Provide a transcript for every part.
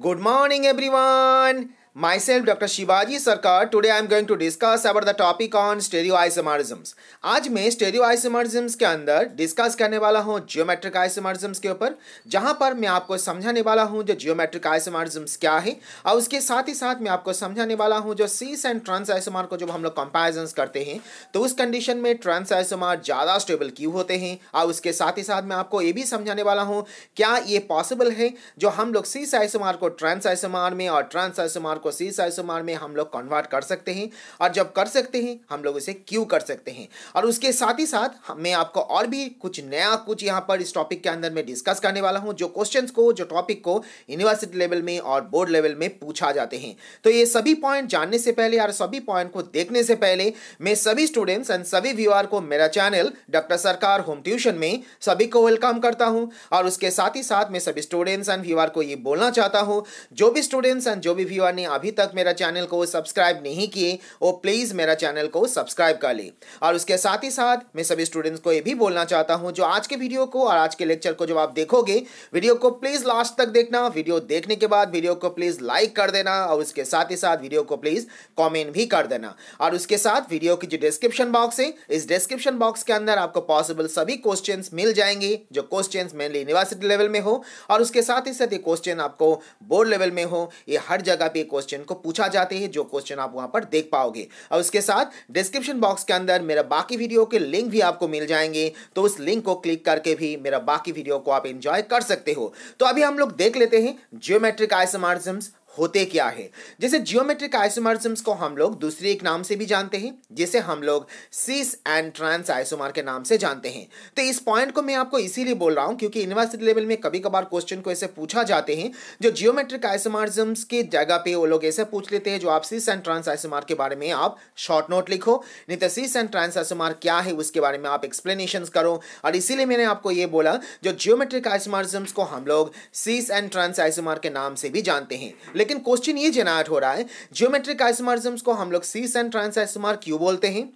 Good morning, everyone. Myself, Dr. Shivaji Sarkar. Today I am going to discuss about the topic on stereoisomerisms. आज मैं stereoisomerisms के अंदर discuss करने वाला हूँ जियोमेट्रिक आइसोमरिज्म्स के ऊपर जहाँ पर मैं आपको समझाने वाला हूँ जो जियोमेट्रिक आइसोमरिज्म्स क्या है और उसके साथ ही साथ मैं आपको समझाने वाला हूँ जो सीस एंड ट्रांस आइसोमार को जब हम लोग कंपेरिजन करते हैं तो उस कंडीशन में ट्रांस आइसोमार ज़्यादा स्टेबल क्यों होते हैं और उसके साथ ही साथ मैं आपको ये भी समझाने वाला हूँ क्या ये पॉसिबल है जो हम लोग सीस आइसोमार को ट्रांस आइसोमार में और ट्रांस आइसोमार को को सी साइसोमार में हम लोग कन्वर्ट कर सकते हैं और जब कर सकते हैं हम लोग इसे क्यू कर सकते हैं और उसके साथ ही साथ मैं आपको और भी कुछ नया कुछ यहाँ पर इस टॉपिक के अंदर मैं डिस्कस करने वाला हूँ जो क्वेश्चन को जो टॉपिक को यूनिवर्सिटी लेवल में और बोर्ड लेवल में पूछा जाते हैं तो ये सभी पॉइंट जानने से पहले और सभी पॉइंट को देखने से पहले मैं सभी स्टूडेंट्स एंड सभी व्यूअर को मेरा channel doctor Sarkar home tuition में सभी को वेलकम करता हूँ और उसके साथ ही साथ मैं सभी स्टूडेंट्स एंड व्यूअर को ये बोलना चाहता हूँ जो भी स्टूडेंट्स एंड जो भी व्यूअर ने अभी तक मेरा चैनल को सब्सक्राइब नहीं किए वो प्लीज़ मेरा चैनल को सब्सक्राइब कर लें और उसके साथ ही साथ मैं सभी स्टूडेंट्स को ये भी बोलना चाहता हूँ जो आज के वीडियो को और आज के लेक्चर को जब आप देखोगे वीडियो को प्लीज़ लास्ट तक देखना वीडियो देखने के बाद वीडियो को प्लीज़ लाइक कर देना और उसके साथ ही साथ वीडियो को प्लीज़ कॉमेंट भी कर देना और उसके साथ वीडियो की जो डिस्क्रिप्शन बॉक्स है इस डिस्क्रिप्शन बॉक्स के अंदर आपको पॉसिबल सभी क्वेश्चन मिल जाएंगे जो क्वेश्चन मेनली यूनिवर्सिटी लेवल में हो और उसके साथ ही साथ ये क्वेश्चन आपको बोर्ड लेवल में हो ये हर जगह पे क्वेश्चन को पूछा जाते हैं जो क्वेश्चन आप वहां पर देख पाओगे और उसके साथ डिस्क्रिप्शन बॉक्स के अंदर मेरा बाकी वीडियो के लिंक भी आपको मिल जाएंगे तो उस लिंक को क्लिक करके भी मेरा बाकी वीडियो को आप इंजॉय कर सकते हो तो अभी हम लोग देख लेते हैं जियोमेट्रिक आइसमार्जम्स होते क्या है जैसे जियोमेट्रिक आइसोमर्सम्स को हम लोग दूसरे एक नाम से भी जानते हैं जिसे हम लोग सीस एंड ट्रांस आइसोमार के नाम से जानते हैं तो इस पॉइंट को मैं आपको इसीलिए बोल रहा हूँ क्योंकि यूनिवर्सिटी लेवल में कभी कभार क्वेश्चन को ऐसे पूछा जाते हैं जो जियोमेट्रिक आइसोमर्सम्स के जगह पे वो लोग ऐसे पूछ लेते हैं जो आप सीस एंड ट्रांस आइसोमार के बारे में आप शॉर्ट नोट लिखो नहीं तो सीस एंड ट्रांस आइसोमार क्या है उसके बारे में आप एक्सप्लेनेशन करो और इसीलिए मैंने आपको ये बोला जो जियोमेट्रिक आइसोमार्जम्स को हम लोग सीस एंड ट्रांस आइसोमार के नाम से भी जानते हैं लेकिन क्वेश्चन ये जेनरेट हो रहा है जियोमेट्रिक आइसोमर्जम्स को हम लोग सीस एंड ट्रांस आइसमार क्यों बोलते हैं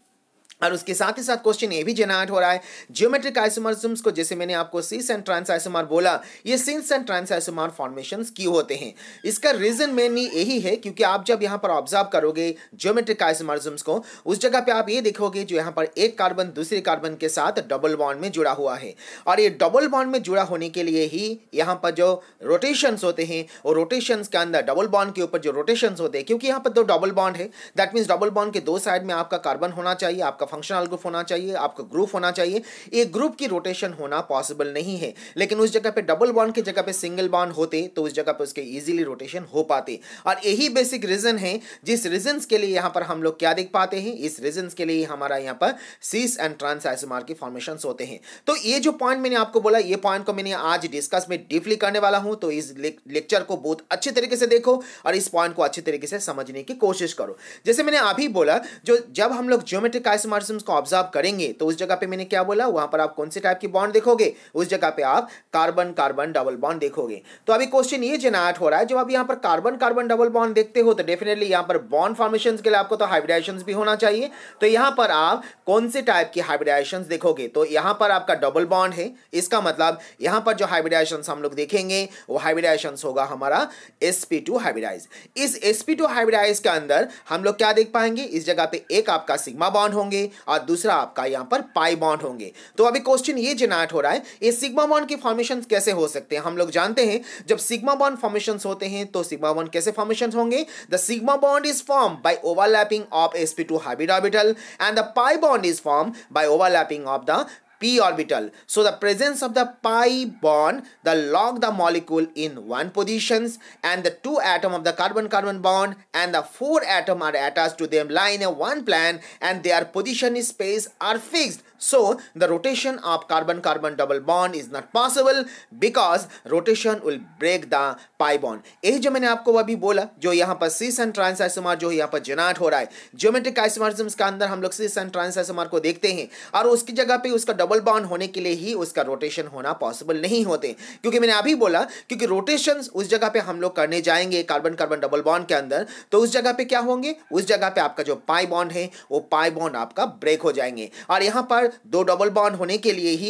और उसके साथ ही साथ क्वेश्चन ये भी जेनरेट हो रहा है ज्योमेट्रिक आइसोमर्सम्स को जैसे मैंने आपको सीस एंड ट्रांस आइसोमार बोला ये cis and trans isomer formation क्यों होते हैं इसका रीजन मेनली यही है क्योंकि आप जब यहाँ पर ऑब्जर्व करोगे ज्योमेट्रिक आइसोमर्सम्स को उस जगह पे आप ये देखोगे जो यहाँ पर एक कार्बन दूसरे कार्बन के साथ डबल बॉन्ड में जुड़ा हुआ है और ये डबल बॉन्ड में जुड़ा होने के लिए ही यहाँ पर जो रोटेशंस होते हैं वो रोटेशंस के अंदर डबल बॉन्ड के ऊपर जो रोटेशंस होते हैं क्योंकि यहाँ पर दो डबल बॉन्ड है दैट मीन्स डबल बॉन्ड के दो साइड में आपका कार्बन होना चाहिए आपका फंक्शनल ग्रुप होना चाहिए आपका ग्रुप होना चाहिए एक ग्रुप की रोटेशन होना पॉसिबल नहीं है लेकिन उस जगह पे डबल बॉन्ड की जगह पे सिंगल बॉन्ड होते तो उस जगह पे उसके इजीली रोटेशन हो पाते और यही बेसिक रीजन है जिस रीजन के लिए यहाँ पर हम लोग क्या देख पाते हैं इस रीजन के लिए हमारा यहाँ पर सीस एंड ट्रांस आइसोमार के फॉर्मेशन होते हैं तो ये जो पॉइंट मैंने आपको बोला ये पॉइंट को मैंने आज डिस्कस में डीपली करने वाला हूँ तो इस लेक्चर को बहुत अच्छे तरीके से देखो और इस पॉइंट को अच्छे तरीके से समझने की कोशिश करो जैसे मैंने अभी बोला जो जब हम लोग ज्योमेट्रिक आइसोमार इलेक्ट्रोमॉर्फिज्म को ऑब्जर्व करेंगे तो उस जगह पे मैंने क्या बोला वहां पर आप कौन से टाइप की बॉन्ड देखोगे उस जगह पे आप कार्बन कार्बन डबल बॉन्ड देखोगे तो अभी क्वेश्चन ये जेनाट हो रहा है जब आप यहाँ पर कार्बन कार्बन डबल बॉन्ड देखते हो तो डेफिनेटली यहाँ पर बॉन्ड फॉर्मेशन के लिए आपको तो हाइब्रिडाइजेशन भी होना चाहिए तो यहाँ पर आप कौन से टाइप की हाइब्रिडाइजेशन देखोगे तो यहाँ पर आपका डबल बॉन्ड है इसका मतलब यहाँ पर जो हाइब्रिडाइजेशन हम लोग देखेंगे वो हाइब्रिडाइजेशन होगा हमारा एस पी टू हाइब्रिडाइज इस एस पी टू हाइब्रिडाइज के अंदर हम लोग क्या देख पाएंगे इस जगह पे एक आपका सिग्मा बॉन्ड होंगे और दूसरा आपका यहाँ पर पाई बॉन्ड होंगे तो अभी क्वेश्चन ये जिनाट हो रहा है ये सिग्मा बॉन्ड की फॉर्मेशन कैसे हो सकते हैं हम लोग जानते हैं जब सिग्मा बॉन्ड फॉर्मेशन होते हैं तो सिग्मा बॉन्ड कैसे फॉर्मेशन होंगे the sigma bond is form by overlapping of SP two hybrid orbital and the pi bond is form by overlapping of the p orbital. So the presence of the pi bond the lock the molecule in one positions and the two atom of the carbon-carbon bond and the four atom are attached to them in a one plan and their position in space are fixed. So the rotation of carbon-carbon double bond is not possible because rotation will break the pi bond. यही जो मैंने आपको अभी बोला जो यहाँ पर सीस and trans isomer जो यहाँ पर जेनाट हो रहा है ज्योमेट्रिक आइसोमरिज्म्स के अंदर हम लोग सीस एंड ट्रांस आइसोमर को देखते हैं और उसकी जगह पे उसका डबल बॉन्ड होने के लिए ही उसका रोटेशन होना पॉसिबल नहीं होते क्योंकि मैंने अभी बोला क्योंकि रोटेशन उस जगह पे हम लोग करने जाएंगे कार्बन कार्बन डबल बॉन्ड के अंदर तो उस जगह पे क्या होंगे उस जगह पे आपका जो पाई बॉन्ड है वो पाई बॉन्ड आपका ब्रेक हो जाएंगे और यहाँ पर दो डबल बॉन्ड होने के लिए ही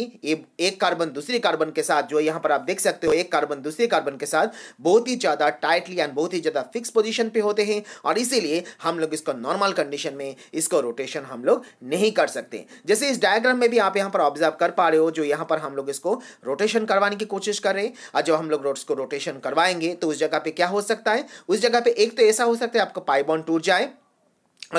एक कार्बन दूसरे कार्बन के साथ जो यहाँ पर आप देख सकते हो एक कार्बन दूसरे कार्बन के साथ बहुत ही ज़्यादा टाइटली एंड बहुत ही ज़्यादा फिक्स पोजिशन पे होते हैं और इसीलिए हम लोग इसको नॉर्मल कंडीशन में इसको रोटेशन हम लोग नहीं कर सकते जैसे इस डायग्राम में भी आप यहाँ पर ऑब्जर्व कर पा रहे हो जो यहाँ पर हम लोग इसको रोटेशन करवाने की कोशिश कर रहे हैं और जब हम लोग रोड्स को रोटेशन करवाएंगे तो उस जगह पे क्या हो सकता है उस जगह पे एक तो ऐसा हो सकता है आपका पाइबॉन टूट जाए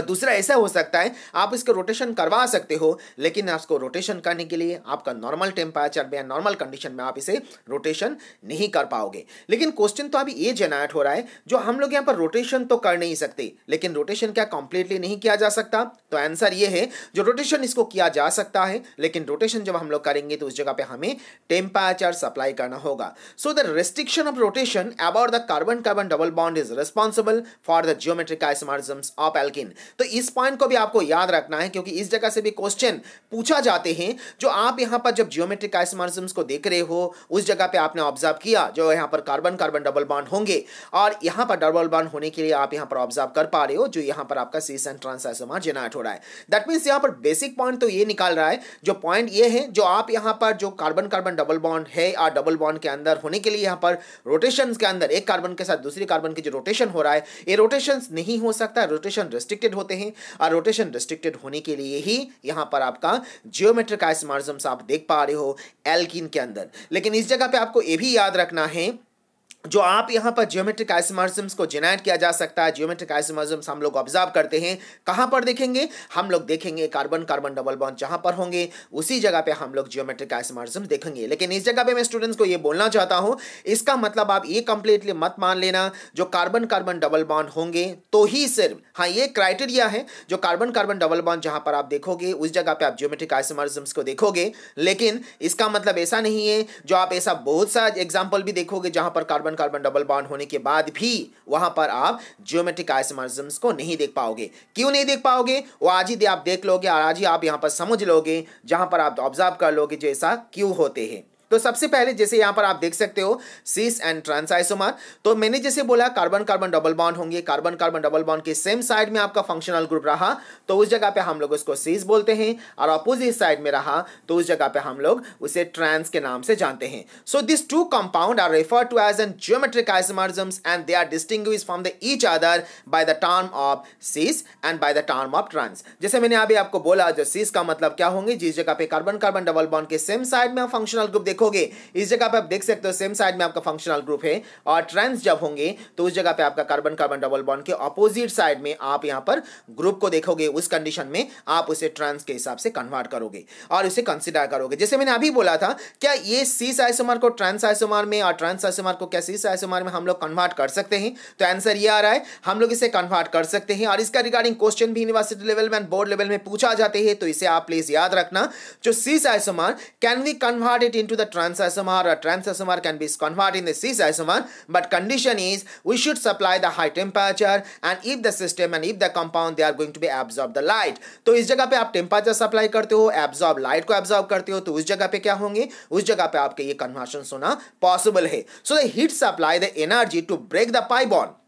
दूसरा ऐसा हो सकता है आप इसको रोटेशन करवा सकते हो लेकिन आपको रोटेशन करने के लिए आपका नॉर्मल टेम्परेचर में या नॉर्मल कंडीशन में आप इसे रोटेशन नहीं कर पाओगे लेकिन क्वेश्चन तो अभी ये जेनाइट हो रहा है जो हम लोग यहाँ पर रोटेशन तो कर नहीं सकते लेकिन रोटेशन क्या कंप्लीटली नहीं किया जा सकता तो आंसर ये है जो रोटेशन इसको किया जा सकता है लेकिन रोटेशन जब हम लोग करेंगे तो उस जगह पर हमें टेम्परेचर सप्लाई करना होगा so the restriction of rotation about the carbon carbon double bond is responsible for the geometric isomerisms of alkene तो इस पॉइंट को भी आपको याद रखना है क्योंकि इस जगह से भी क्वेश्चन पूछा जाते हैं जो आप यहाँ पर जब जियोमेट्रिक आइसमरिज्म को देख रहे हो उस जगह पे आपने ऑब्जर्व किया जो यहाँ पर कार्बन कार्बन डबल बॉन्ड होंगे और यहाँ पर डबल बॉन्ड होने के लिए आप यहाँ पर ऑब्जर्व कर पा रहे हो जो यहाँ पर आपका cis and trans isomer generate हो रहा है दैट मीन्स यहाँ पर बेसिक पॉइंट तो ये निकाल रहा है जो पॉइंट ये है जो आप यहाँ पर जो कार्बन कार्बन डबल बॉन्ड है और डबल बॉन्ड के अंदर होने के लिए यहाँ पर रोटेशन के अंदर एक कार्बन के साथ दूसरे कार्बन की जो रोटेशन हो रहा है ये रोटेशन नहीं हो सकता रोटेशन रेस्ट्रिक्ट रिस्ट्रिक्टेड होते हैं और रोटेशन रिस्ट्रिक्टेड होने के लिए ही यहाँ पर आपका जियोमेट्रिक आइसमार्जम्स आप देख पा रहे हो एल्किन के अंदर लेकिन इस जगह पे आपको ये भी याद रखना है जो आप यहाँ पर जियोमेट्रिक आइसमर्जम्स को जेनेट किया जा सकता है ज्योमेट्रिक आइसमर्जम्स हम लोग ऑब्जर्व करते हैं कहाँ पर देखेंगे हम लोग देखेंगे कार्बन कार्बन डबल बॉन्ड जहाँ पर होंगे उसी जगह पे हम लोग जियोमेट्रिक आइसमर्जम देखेंगे लेकिन इस जगह पे मैं स्टूडेंट्स को ये बोलना चाहता हूँ इसका मतलब आप ये कंप्लीटली मत मान लेना जो कार्बन कार्बन डबल बॉन्ड होंगे तो ही सिर्फ हाँ ये क्राइटेरिया है जो कार्बन कार्बन डबल बॉन्ड जहाँ पर आप देखोगे उस जगह पर आप जियोमेट्रिक आइसमर्जम्स को देखोगे लेकिन इसका मतलब ऐसा नहीं है जो आप ऐसा बहुत सा एग्जाम्पल भी देखोगे जहाँ पर carbon carbon carbon double bond होने के बाद भी वहां पर आप ज्योमेट्रिक आइसमर्जम्स को नहीं देख पाओगे क्यों नहीं देख पाओगे वो आज ही आप देख लोगे और आज ही आप यहाँ पर समझ लोगे जहां पर आप ऑब्जर्व कर लोगे जैसा क्यों होते हैं तो सबसे पहले जैसे यहां पर आप देख सकते हो सीस एंड ट्रांस आइसोमर तो मैंने जैसे बोला कार्बन कार्बन डबल बॉन्ड होंगे कार्बन कार्बन डबल बॉन्ड के सेम साइड में आपका फंक्शनल ग्रुप रहा तो उस जगह पे हम लोग उसको सीस बोलते हैं और अपोजिट साइड में रहा तो उस जगह पे हम लोग उसे ट्रांस के नाम से जानते हैं so this two compound are refer to as an geometric isomerisms and they are distinguish from the each other by the term of cis and by the term of trans जैसे मैंने अभी आपको बोला जो सीस का मतलब क्या होंगे जिस जगह पे कार्बन कार्बन डबल बॉन्ड के सेम साइड में फंक्शनल ग्रुप देखो देखोगे इस जगह पे आप देख सकते हो सेम साइड में आपका फंक्शनल ग्रुप है और ट्रेंस जब होंगे तो उस जगह पे आपका कार्बन कार्बन डबल बॉन्ड के अपोजिट साइड में आप यहाँ पर ग्रुप को देखोगे उस कंडीशन में आप उसे ट्रांस के हिसाब से कन्वर्ट करोगे और उसे कंसिडर करोगे जैसे मैंने अभी बोला था क्या ये सीस आइसोमार को ट्रांस आइसोमार में और ट्रांस आइसोमार को क्या सीस आइसोमार में हम लोग कन्वर्ट कर सकते हैं तो आंसर ये आ रहा है हम लोग इसे कन्वर्ट कर सकते हैं और इसका रिगार्डिंग क्वेश्चन भी यूनिवर्सिटी लेवल में बोर्ड लेवल में पूछा जाते हैं तो इसे आप प्लीज याद रखना जो cis isomer can we convert it into the trans isomer or trans isomer can be converted in the cis isomer but condition is we should supply the high temperature and if the system and if the compound they are going to be absorb the light to is jagah pe aap temperature supply karte ho absorb light ko absorb karte ho to us jagah pe kya honge us jagah pe aapke ye conversion hona possible hai so the heat supply the energy to break the pi bond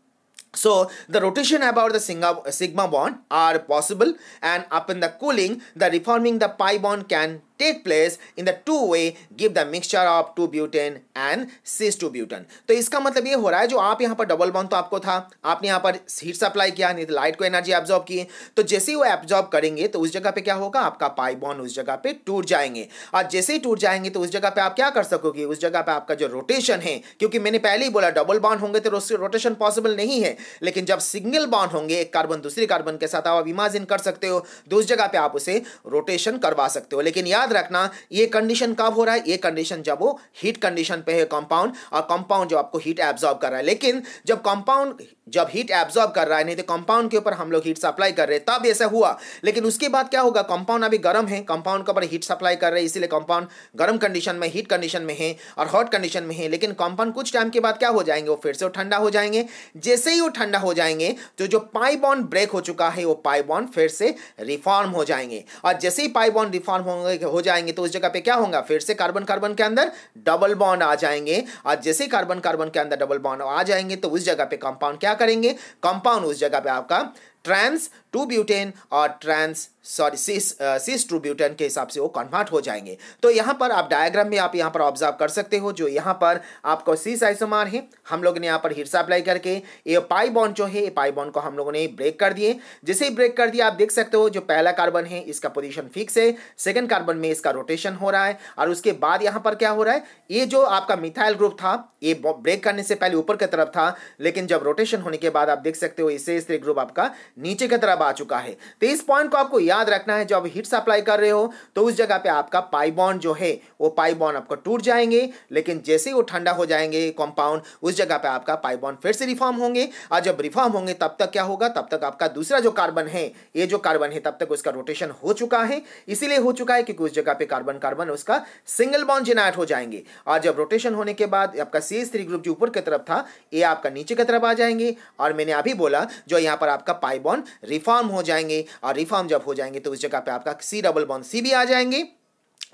So the rotation about the sigma sigma bond are possible and upon the cooling, the reforming the pi bond can take place in the two way give the mixture of two butene and cis two butene तो इसका मतलब ये हो रहा है जो आप यहाँ पर डबल बॉन्ड तो आपको था आपने यहाँ पर हीट सप्लाई किया नहीं तो लाइट को एनर्जी एब्जॉर्ब की तो जैसे ही वो एब्जॉर्ब करेंगे तो उस जगह पे क्या होगा आपका पाई बॉन्ड उस जगह पे टूट जाएंगे और जैसे ही टूट जाएंगे तो उस जगह पे आप क्या कर सकोगे उस जगह पे आपका जो रोटेशन है क्योंकि मैंने पहले ही बोला डबल बॉन्ड होंगे तो रोटेशन पॉसिबल नहीं है लेकिन जब सिंगल बॉन्ड होंगे एक कार्बन दूसरे कार्बन के साथ आप इमेजिन कर सकते हो तो उस जगह पे आप उसे रोटेशन करवा सकते हो लेकिन याद याद रखना ये कंडीशन कब हो रहा है ये कंडीशन जब वो हीट कंडीशन पे है कंपाउंड और कंपाउंड जो आपको हीट एब्जॉर्ब कर रहा है लेकिन जब कंपाउंड जब हीट एब्जॉर्ब कर रहा है नहीं तो कंपाउंड के ऊपर हम लोग हीट सप्लाई कर रहे हैं तब ऐसा हुआ लेकिन उसके बाद क्या होगा कंपाउंड अभी गर्म है कंपाउंड के ऊपर हीट सप्लाई कर रहे हैं इसीलिए कंपाउंड गर्म कंडीशन में हीट कंडीशन में है और हॉट कंडीशन में है लेकिन कंपाउंड कुछ टाइम के बाद क्या हो जाएंगे वो फिर से ठंडा हो जाएंगे जैसे ही वो ठंडा हो जाएंगे तो जो बॉन्ड ब्रेक हो चुका है वो बॉन्ड फिर से रिफॉर्म हो जाएंगे और जैसे ही बॉन्ड रिफॉर्म होंगे हो जाएंगे तो उस जगह पे क्या होगा फिर से कार्बन कार्बन के अंदर डबल बॉन्ड आ जाएंगे और जैसे कार्बन कार्बन के अंदर डबल बॉन्ड आ जाएंगे तो उस जगह पे कंपाउंड क्या करेंगे कंपाउंड उस जगह पे आपका ट्रांस टू ब्यूटेन और trans sorry cis cis two butene के हिसाब से वो कन्वर्ट हो जाएंगे तो यहाँ पर आप डायग्राम में आप यहाँ पर ऑब्जर्व कर सकते हो जो यहाँ पर आपको सिस आइसोमार है हम लोग ने यहाँ पर हिरसा अप्लाई करके ये पाई बॉन्ड जो है ये पाई बॉन्ड को हम लोगों ने ब्रेक कर दिए जैसे ही ब्रेक कर दिया आप देख सकते हो जो पहला कार्बन है इसका पोजिशन फिक्स है सेकेंड कार्बन में इसका रोटेशन हो रहा है और उसके बाद यहाँ पर क्या हो रहा है ये जो आपका मिथाइल ग्रुप था ये ब्रेक करने से पहले ऊपर की तरफ था लेकिन जब रोटेशन होने के बाद आप देख सकते हो इसे इस ग्रुप आपका नीचे की तरफ आ चुका है तो इस पॉइंट को आपको याद रखना है जब हीट सप्लाई कर रहे हो तो उस जगह पे आपका पाइबॉन्ड जो है वो पाइबॉन्ड आपका टूट जाएंगे लेकिन जैसे वो ठंडा हो जाएंगे कॉम्पाउंड उस जगह पे आपका पाइबॉन्ड फिर से रिफॉर्म होंगे और जब रिफॉर्म होंगे तब तक क्या होगा तब तक आपका दूसरा जो कार्बन है ये जो कार्बन है तब तक उसका रोटेशन हो चुका है इसीलिए हो चुका है क्योंकि उस जगह पर कार्बन कार्बन उसका सिंगल बॉन्ड जिनाइट हो जाएंगे और जब रोटेशन होने के बाद आपका सी ग्रुप जो ऊपर की तरफ था ये आपका नीचे की तरफ आ जाएंगे और मैंने अभी बोला जो यहाँ पर आपका पाइबॉन्ड बॉन्ड रिफॉर्म हो जाएंगे और रिफॉर्म जब हो जाएंगे तो उस जगह पे आपका सी डबल बॉन्ड सी भी आ जाएंगे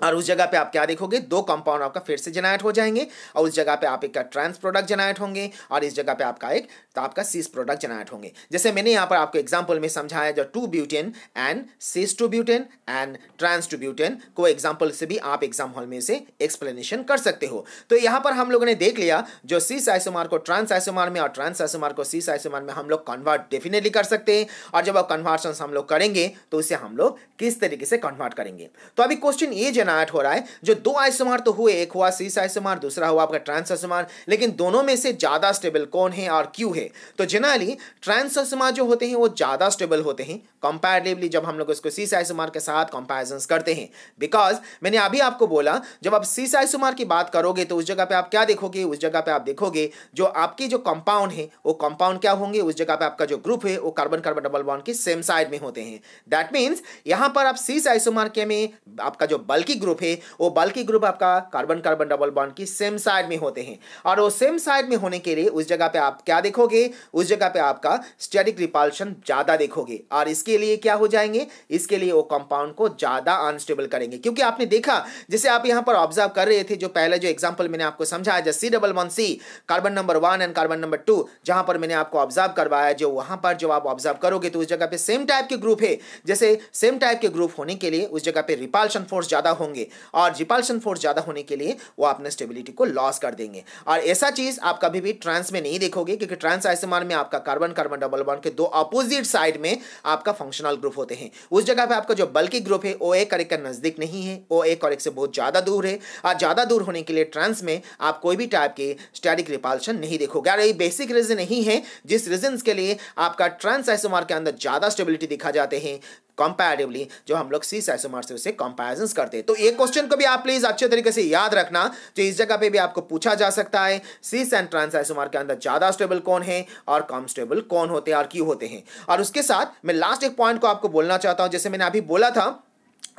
और उस जगह पे आप क्या देखोगे दो कंपाउंड आपका फिर से जनरेट हो जाएंगे और उस जगह पे आप एक ट्रांस प्रोडक्ट जनरेट होंगे और इस जगह पे आपका एक तो आपका सीस प्रोडक्ट जनरेट होंगे जैसे मैंने यहाँ पर आपको एग्जाम्पल में समझाया जो two butene and cis two butene and trans two butene को एग्जाम्पल से भी आप एग्जाम हॉल में से एक्सप्लेनेशन कर सकते हो तो यहाँ पर हम लोगों ने देख लिया जो सीस आइसोमार को ट्रांस आइसोमार में और ट्रांस आइसोमार को सीस आइसोमार में हम लोग कन्वर्ट डेफिनेटली कर सकते हैं और जब आप कन्वर्सन हम लोग करेंगे तो उसे हम लोग किस तरीके से कन्वर्ट करेंगे तो अभी क्वेश्चन ये जना आठ हो रहा है जो दो आइसोमार तो हुए एक हुआ सीस आइसोमार दूसरा हुआ आपका ट्रांस आइसोमार लेकिन दोनों में से ज़्यादा स्टेबल कौन है और क्यों है तो जनरली ट्रांस आइसोमार जो होते हैं वो ज़्यादा स्टेबल होते हैं कंपेरेटिवली जब हम लोग इसको सीस आइसोमार के साथ कंपेरिजन करते हैं बिकॉज मैंने अभी आपको बोला जब आप सीस आइसोमार की बात करोगे तो उस जगह पर आप क्या देखोगे उस जगह पर आप देखोगे जो आपकी जो कंपाउंड है वो कंपाउंड क्या होंगे उस जगह पर आपका जो ग्रुप है वो कार्बन कार्बन डबल बॉन्ड के सेम साइड में होते हैं दैट मीन्स यहाँ पर आप सीस आइसोमार के में आपका जो बल्कि बाल्की ग्रुप है वो बाल्की ग्रुप आपका कार्बन कार्बन डबल बॉन्ड की सेम साइड में होते हैं और वो सेम साइड में होने के लिए उस जगह पे आप क्या देखोगे उस जगह पे आपका स्टेटिक रिपल्शन ज़्यादा देखोगे और इसके लिए क्या हो जाएंगे इसके लिए वो कंपाउंड को ज़्यादा अनस्टेबल करेंगे क्योंकि आपने देखा जैसे आप यहाँ पर ऑब्जर्व कर रहे थे जो पहले जो एग्जाम्पल मैंने आपको समझाया जैसे C double one C carbon number one and carbon number two जहाँ पर मैंने आपको ऑब्जर्व करवाया जो वहाँ पर जो आप ऑब्जर्व करोगे तो उस जगह पे सेम टाइप के ग्रुप है जैसे सेम टाइप के ग्रुप होने के लिए उस जगह पे रिपाल्शन फोर्स ज़्यादा होंगे और रिपल्शन फोर्स ज़्यादा होने के लिए वो अपने स्टेबिलिटी को लॉस कर देंगे और ऐसा चीज़ आप कभी भी ट्रांस में नहीं देखोगे क्योंकि ट्रांस आइसमान में आपका कार्बन कार्बन डबल बॉन्ड के दो अपोजिट साइड में आपका फंक्शनल ग्रुप होते हैं उस जगह पर आपका जो बल्कि ग्रुप है ओ ए करेक्ट का नज़दीक नहीं है ओ ए करेक्ट से बहुत ज़्यादा दूर है और ज़्यादा दूर होने के लिए ट्रांस में आप कोई भी टाइप के स्टैटिक रिपल्शन नहीं देखोगे और ये बेसिक रीज़न नहीं है जिस रीजन के लिए आपका ट्रांस आइसोमार के अंदर ज़्यादा स्टेबिलिटी दिखा जाते हैं कंपेरेटिवली जो हम लोग सी सैसोमार से उसे कंपेरिजन करते हैं तो एक क्वेश्चन को भी आप प्लीज अच्छे तरीके से याद रखना जो इस जगह पे भी आपको पूछा जा सकता है सी एंड ट्रांस आइसोमर के अंदर ज्यादा स्टेबल कौन है और कम स्टेबल कौन होते हैं और क्यों होते हैं और उसके साथ मैं लास्ट एक पॉइंट को आपको बोलना चाहता हूँ जैसे मैंने अभी बोला था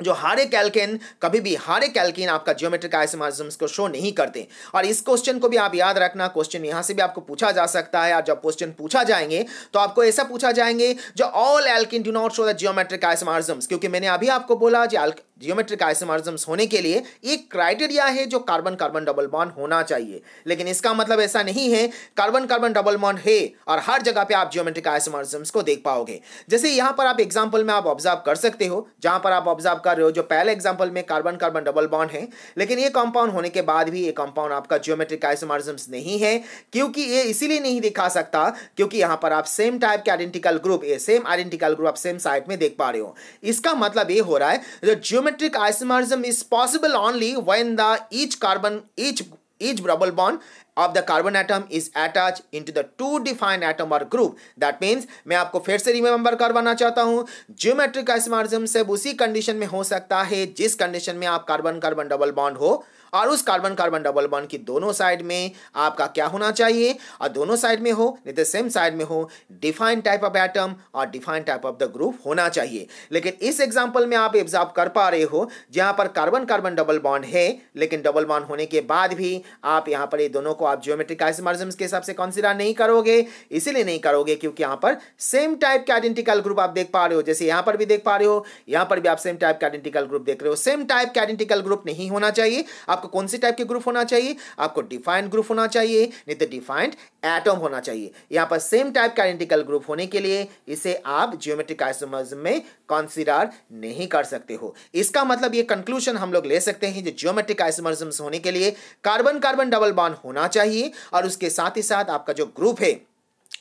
जो हारे कैल्किन कभी भी हारे कैल्किन आपका जियोमेट्रिक आइसमार्जम्स को शो नहीं करते और इस क्वेश्चन को भी आप याद रखना क्वेश्चन यहाँ से भी आपको पूछा जा सकता है और जब क्वेश्चन पूछा जाएंगे तो आपको ऐसा पूछा जाएंगे जो all alkene do not show the geometric isomerisms क्योंकि मैंने अभी आपको बोला जो जियोमेट्रिक आइसोमर्जम्स होने के लिए एक क्राइटेरिया है जो कार्बन कार्बन डबल बॉन्ड होना चाहिए लेकिन इसका मतलब ऐसा नहीं है कार्बन कार्बन डबल बॉन्ड है और हर जगह पे आप जियोमेट्रिक आइसोमर्जम्स को देख पाओगे जैसे यहाँ पर आप एग्जाम्पल में आप ऑब्जर्व कर सकते हो जहाँ पर आप ऑब्जर्व कर रहे हो जो पहले एग्जाम्पल में कार्बन कार्बन डबल बॉन्ड है लेकिन ये कॉम्पाउंड होने के बाद भी ये कॉम्पाउंड आपका जियोमेट्रिक आइसोमर्जम्स नहीं है क्योंकि ये इसीलिए नहीं दिखा सकता क्योंकि यहाँ पर आप सेम टाइप के आइडेंटिकल ग्रुप ये सेम आइडेंटिकल ग्रुप आप सेम साइट में देख पा रहे हो इसका मतलब ये हो रहा है जो isometric isomerism is possible only when the each carbon each each double bond of the carbon atom is attached into the two defined atom or group. That means main aapko fir se remember karwana chahta hu geometric isomerism सिर्फ usi condition mein ho sakta hai jis condition mein aap carbon carbon double bond ho और उस carbon carbon double bond की दोनों side में आपका क्या होना चाहिए और दोनों साइड में हो नहीं तो सेम साइड में हो डिफाइन टाइप ऑफ एटम और define type of the group होना चाहिए लेकिन इस एग्जांपल में आप एब्जॉर्व कर पा रहे हो जहां पर कार्बन कार्बन डबल बॉन्ड है लेकिन डबल बॉन्ड होने के बाद भी आप यहाँ पर ये दोनों को आप जियोमेट्रिक आइसमर्जम्स के हिसाब से कंसिडर नहीं करोगे इसीलिए नहीं करोगे क्योंकि यहाँ पर सेम टाइप के आइडेंटिकल ग्रुप आप देख पा रहे हो जैसे यहाँ पर भी देख पा रहे हो यहाँ पर भी आप सेम टाइप के आइडेंटिकल ग्रुप देख रहे हो सेम टाइप के आइडेंटिकल ग्रुप नहीं होना चाहिए आपको कौन से टाइप के ग्रुप होना चाहिए आपको डिफाइंड ग्रुप होना चाहिए नहीं तो डिफाइंड एटम होना चाहिए यहाँ पर सेम टाइप का आइडेंटिकल ग्रुप होने के लिए इसे आप जियोमेट्रिक आइसोमर्स में कंसीडर नहीं कर सकते हो इसका मतलब ये कंक्लूजन हम लोग ले सकते हैं जो जियोमेट्रिक आइसोमर्स होने के लिए कार्बन कार्बन डबल बॉन्ड होना चाहिए और उसके साथ ही साथ आपका जो ग्रुप है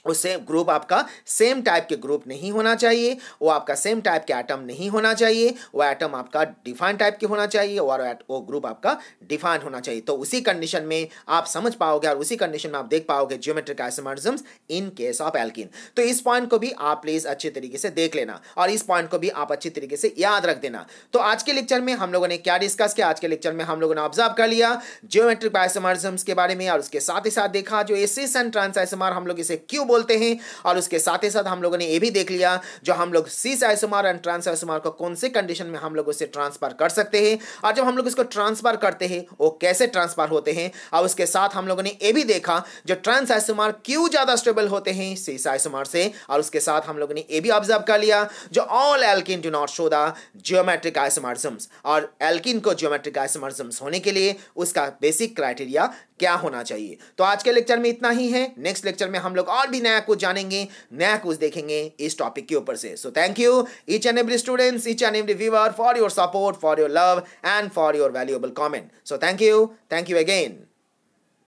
वो सेम ग्रुप आपका सेम टाइप के ग्रुप नहीं होना चाहिए वो आपका सेम टाइप के आइटम नहीं होना चाहिए वो एटम आपका डिफाइन टाइप के होना चाहिए और वो ग्रुप आपका डिफाइन होना चाहिए तो उसी कंडीशन में आप समझ पाओगे और उसी कंडीशन में आप देख पाओगे geometric isomerisms in case of alkene तो इस पॉइंट को भी आप प्लीज़ अच्छे तरीके से देख लेना और इस पॉइंट को भी आप अच्छे तरीके से याद रख देना तो आज के लेक्चर में हम लोगों ने क्या डिस्कस किया आज के लेक्चर में हम लोगों ने ऑब्जर्व कर लिया जियोमेट्रिक आइसमर्जम्स के बारे में और उसके साथ ही साथ देखा जो एसिस एंड ट्रांस एसमार हम लोग इसे क्यों बोलते हैं और उसके साथ ही साथ हम लोगों ने ये भी देख लिया जो हम लोग सीस आइसोमार एंड ट्रांस आइसोमार को कौन से कंडीशन में हम लोग उसे ट्रांसफर कर सकते हैं और जब हम लोग इसको ट्रांसफर करते हैं वो कैसे ट्रांसफर होते हैं और उसके साथ हम लोगों ने ये भी देखा जो ट्रांस आइसोमार क्यों ज़्यादा स्टेबल होते हैं सीस आइसोमार से और उसके साथ हम लोगों ने ये भी ऑब्जर्व कर लिया जो all alkene do not show the geometric isomerisms और एल्किन को जियोमेट्रिक आइसोमार्जम्स होने के लिए उसका बेसिक क्राइटेरिया क्या होना चाहिए तो आज के लेक्चर में इतना ही है नेक्स्ट लेक्चर में हम लोग और भी नया कुछ जानेंगे नया कुछ देखेंगे इस टॉपिक के ऊपर से so thank you each and every students each and every viewer for your support for your love and for your valuable comment so thank you thank you again